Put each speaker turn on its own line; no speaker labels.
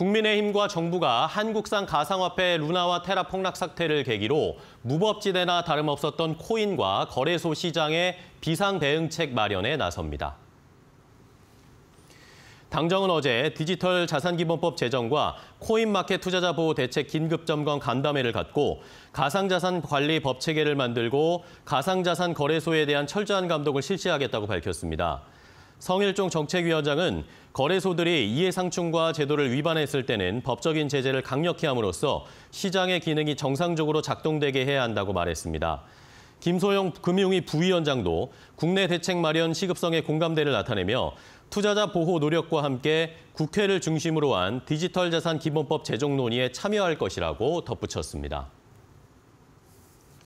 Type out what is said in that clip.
국민의힘과 정부가 한국산 가상화폐 루나와 테라 폭락 사태를 계기로 무법지대나 다름없었던 코인과 거래소 시장의 비상대응책 마련에 나섭니다. 당정은 어제 디지털 자산기본법 제정과 코인마켓 투자자 보호 대책 긴급 점검 간담회를 갖고 가상자산 관리 법 체계를 만들고 가상자산 거래소에 대한 철저한 감독을 실시하겠다고 밝혔습니다. 성일종 정책위원장은 거래소들이 이해상충과 제도를 위반했을 때는 법적인 제재를 강력히 함으로써 시장의 기능이 정상적으로 작동되게 해야 한다고 말했습니다. 김소영 금융위 부위원장도 국내 대책 마련 시급성의 공감대를 나타내며 투자자 보호 노력과 함께 국회를 중심으로 한 디지털 자산 기본법 제정 논의에 참여할 것이라고 덧붙였습니다.